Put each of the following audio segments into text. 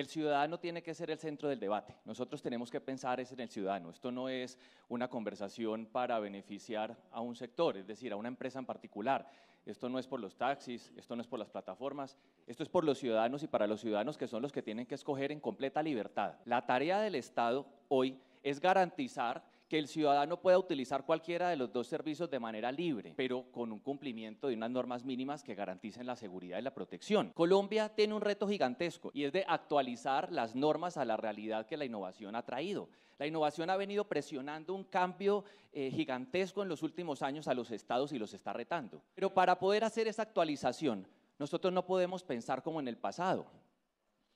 el ciudadano tiene que ser el centro del debate. Nosotros tenemos que pensar en el ciudadano. Esto no es una conversación para beneficiar a un sector, es decir, a una empresa en particular. Esto no es por los taxis, esto no es por las plataformas, esto es por los ciudadanos y para los ciudadanos que son los que tienen que escoger en completa libertad. La tarea del Estado hoy es garantizar que el ciudadano pueda utilizar cualquiera de los dos servicios de manera libre, pero con un cumplimiento de unas normas mínimas que garanticen la seguridad y la protección. Colombia tiene un reto gigantesco y es de actualizar las normas a la realidad que la innovación ha traído. La innovación ha venido presionando un cambio eh, gigantesco en los últimos años a los estados y los está retando. Pero para poder hacer esa actualización, nosotros no podemos pensar como en el pasado.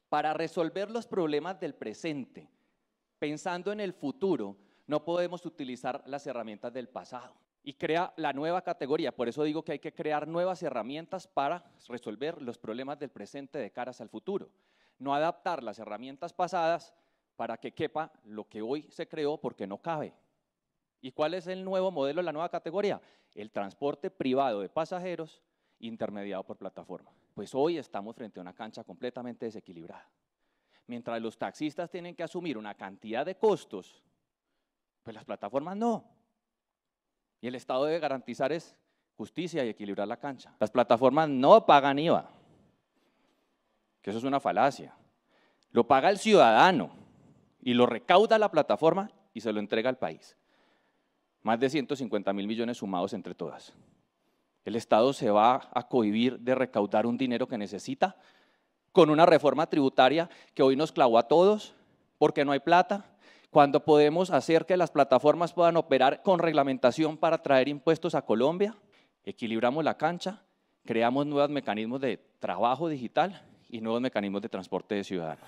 Para resolver los problemas del presente, pensando en el futuro, no podemos utilizar las herramientas del pasado. Y crea la nueva categoría, por eso digo que hay que crear nuevas herramientas para resolver los problemas del presente de caras al futuro. No adaptar las herramientas pasadas para que quepa lo que hoy se creó porque no cabe. ¿Y cuál es el nuevo modelo, la nueva categoría? El transporte privado de pasajeros intermediado por plataforma. Pues hoy estamos frente a una cancha completamente desequilibrada. Mientras los taxistas tienen que asumir una cantidad de costos pues las plataformas no. Y el Estado debe garantizar es justicia y equilibrar la cancha. Las plataformas no pagan IVA, que eso es una falacia. Lo paga el ciudadano y lo recauda la plataforma y se lo entrega al país. Más de 150 mil millones sumados entre todas. El Estado se va a cohibir de recaudar un dinero que necesita con una reforma tributaria que hoy nos clavó a todos porque no hay plata, cuando podemos hacer que las plataformas puedan operar con reglamentación para traer impuestos a Colombia, equilibramos la cancha, creamos nuevos mecanismos de trabajo digital y nuevos mecanismos de transporte de ciudadanos.